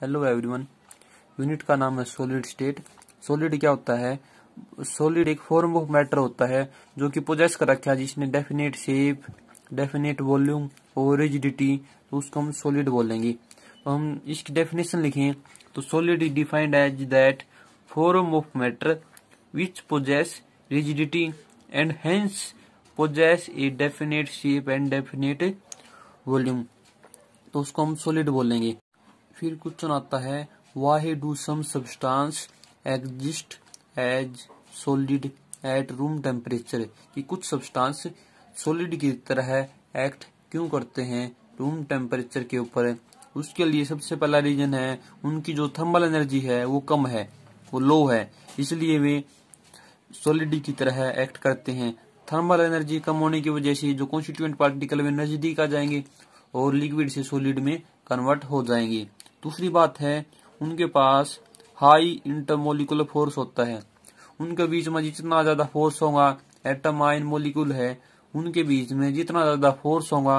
hello everyone unit का नाम है सॉलिड स्टेट सॉलिड क्या होता है सॉलिड एक फॉर्म ऑफ मैटर होता है जो कि पोजेस कर रखा है जिसने डेफिनेट शेप डेफिनेट वॉल्यूम और रिजिडिटी तो उसको हम सॉलिड बोलेंगे तो हम इसकी डेफिनेशन लिखें तो solid is defined as that form of matter which possesses rigidity and hence possesses a definite shape and definite volume तो उसको हम सॉलिड बोलेंगे फिर क्वेश्चन आता है why do some substance exist as solid at room temperature कि कुछ substance solid की तरह एक्ट क्यों करते हैं रूम टेम्परेचर के ऊपर उसके लिए सबसे पहला रीजन है उनकी जो थर्मल एनर्जी है वो कम है वो लो है इसलिए वे सोलिड की तरह एक्ट करते हैं थर्मल एनर्जी कम होने की वजह से जो कॉन्स्टिट्यूएंट पार्टिकल वे नजदीक आ जाएंगे और लिक्विड से सोलिड में कन्वर्ट हो जाएंगे दूसरी बात है उनके पास हाई इंटरमोलिकुलर फोर्स होता है उनके बीच में जितना ज्यादा फोर्स होगा एटम आयन मोलिकुल है उनके बीच में जितना ज्यादा फोर्स होगा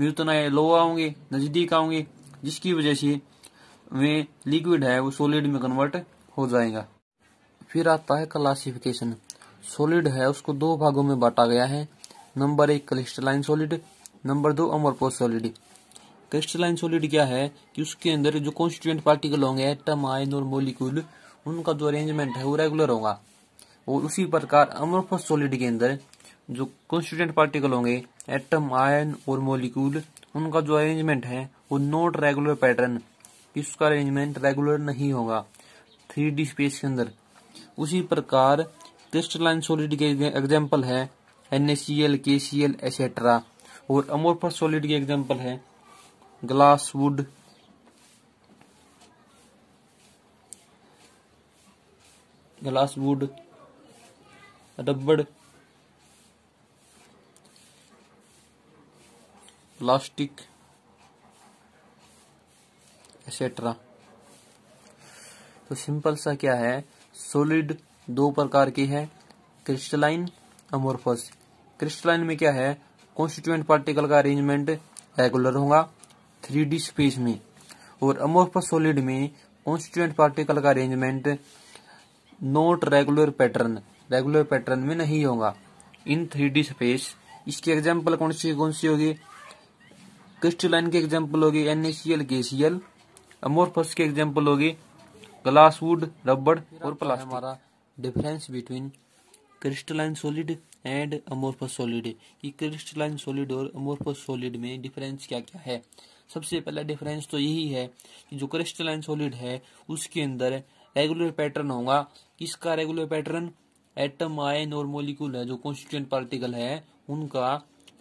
वे उतना लो आओगे नजदीक आओगे जिसकी वजह से वे लिक्विड है वो सॉलिड में कन्वर्ट हो जाएगा फिर आता है क्लासिफिकेशन सॉलिड है उसको दो भागों में बांटा गया है नंबर एक क्लिस्टलाइन सॉलिड नंबर दो अमरपोस सॉलिड क्रिस्टलाइन सॉलिड क्या है कि उसके अंदर जो कॉन्स्टिट्यूंट पार्टिकल होंगे एटम आयन और मोलिक्यूल उनका जो अरेंजमेंट है वो रेगुलर होगा और उसी प्रकार अमोरफस सॉलिड के अंदर जो कॉन्स्टिट्यूंट पार्टिकल होंगे एटम आयन और मोलिक्यूल उनका जो अरेंजमेंट है वो नॉट रेगुलर पैटर्न इसका अरेंजमेंट रेगुलर नहीं होगा थ्री डी स्पेस के अंदर उसी प्रकार क्रिस्टलाइन सॉलिड के एग्जाम्पल है N A C L K C L etcetera और अमोरफस सॉलिड के एग्जाम्पल है ग्लास वुड ग्लास वुड रबड़ प्लास्टिक एक्सेट्रा तो सिंपल सा क्या है सॉलिड दो प्रकार की है क्रिस्टलाइन अमोरफस क्रिस्टलाइन में क्या है कॉन्स्टिट्यूएंट पार्टिकल का अरेंजमेंट रेगुलर होगा थ्री स्पेस में और अमोर्फस सॉलिड में कॉन्स्टिट्यूएंट पार्टिकल का arrangement not regular pattern regular pattern में नहीं होगा इन थ्री स्पेस इसकी एग्जाम्पल कौन सी कौन सी होगी क्रिस्टलाइन की एग्जाम्पल होगी N A C L K C L amorphous की एग्जाम्पल होगी ग्लासवुड रबड़ और प्लास्टिक हमारा difference between crystalline solid and amorphous solid कि क्रिस्टलाइन सॉलिड और अमोर्फस सॉलिड में डिफरेंस क्या क्या है सबसे पहला डिफरेंस तो यही है कि जो क्रिस्टलाइन सॉलिड है उसके अंदर रेगुलर पैटर्न होगा किसका रेगुलर पैटर्न एटम आयन और मोलिकूल है जो कॉन्स्टिट्यूंट पार्टिकल है उनका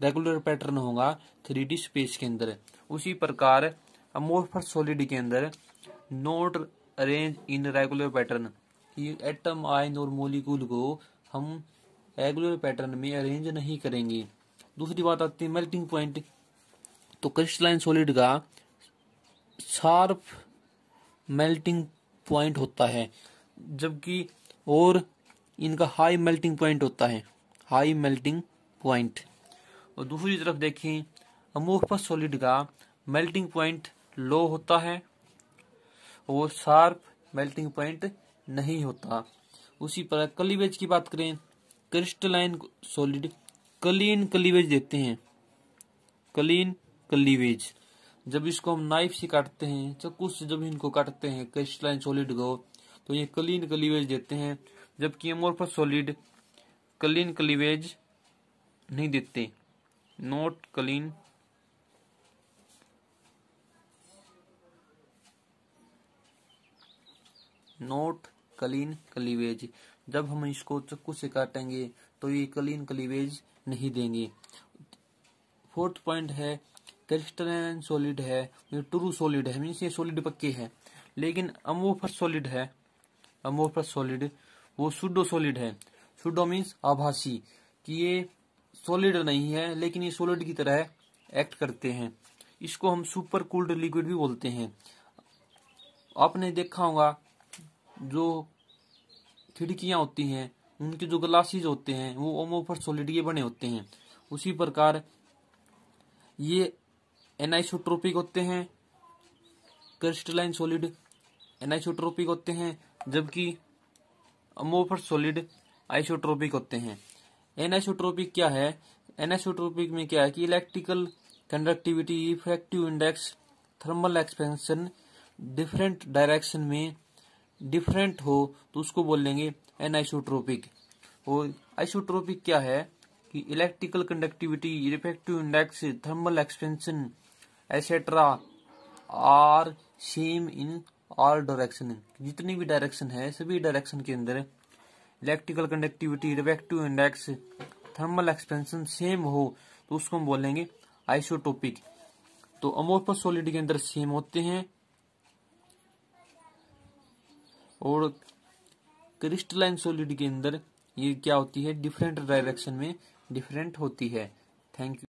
रेगुलर पैटर्न होगा थ्री स्पेस के अंदर उसी प्रकार अमोर्फस सॉलिड के अंदर not arrange in regular pattern ये एटम आयन और मोलिकूल को हम रेगुलर पैटर्न में अरेंज नहीं करेंगे दूसरी बात आती है मेल्टिंग पॉइंट तो क्रिस्टलाइन सॉलिड का शार्प मेल्टिंग पॉइंट होता है जबकि और इनका हाई मेल्टिंग पॉइंट होता है हाई मेल्टिंग पॉइंट और दूसरी तरफ देखें अमोफस सॉलिड का मेल्टिंग पॉइंट लो होता है और शार्प मेल्टिंग पॉइंट नहीं होता उसी पर कलीवेज की बात करें क्रिस्टलाइन सॉलिड कलीन कलीवेज देते हैं कलीन कलीवेज जब इसको हम नाइफ से काटते हैं चक्कू से जब इनको काटते हैं क्रिस्टलाइन सॉलिड को तो ये कलीन कलीवेज देते हैं जबकि अमोरफस सॉलिड कलीन कलीवेज नहीं देते नोट कलीन नोट कलीन कलीवेज जब हम इसको चक्कू से काटेंगे तो ये कलीन कलीवेज नहीं देंगे फोर्थ पॉइंट है क्रिस्टलाइन सॉलिड है ये ट्रू सॉलिड है मीन्स ये सॉलिड पक्के है लेकिन अमोफर सॉलिड है अमोफर सॉलिड वो सुडो सॉलिड है सुडो मीन्स आभासी कि ये सॉलिड नहीं है लेकिन ये सॉलिड की तरह एक्ट करते हैं इसको हम सुपर कूल्ड लिक्विड भी बोलते हैं आपने देखा होगा जो खिड़कियाँ होती हैं उनके जो ग्लासेज होते हैं वो ओमोफर सॉलिड के बने होते हैं उसी प्रकार ये एनाइसोट्रोपिक होते हैं क्रिस्टलाइन सॉलिड एनाइसोट्रोपिक होते हैं जबकि अमोफर सॉलिड आइसोट्रोपिक होते हैं एनाइसोट्रोपिक क्या है एनाइसोट्रोपिक में क्या है कि electrical conductivity effective index thermal expansion different direction में डिफरेंट हो तो उसको बोल लेंगे एन आइसोट्रोपिक और आइसोट्रोपिक क्या है कि electrical conductivity refractive index thermal expansion etcetera are same in all direction जितनी भी डायरेक्शन है सभी डायरेक्शन के अंदर electrical conductivity refractive index thermal expansion same हो तो उसको हम बोलेंगे आइसोटोपिक तो अमोर्फस सॉलिड के अंदर सेम होते हैं और क्रिस्टलाइन सॉलिड के अंदर ये क्या होती है डिफरेंट डायरेक्शन में डिफरेंट होती है थैंक यू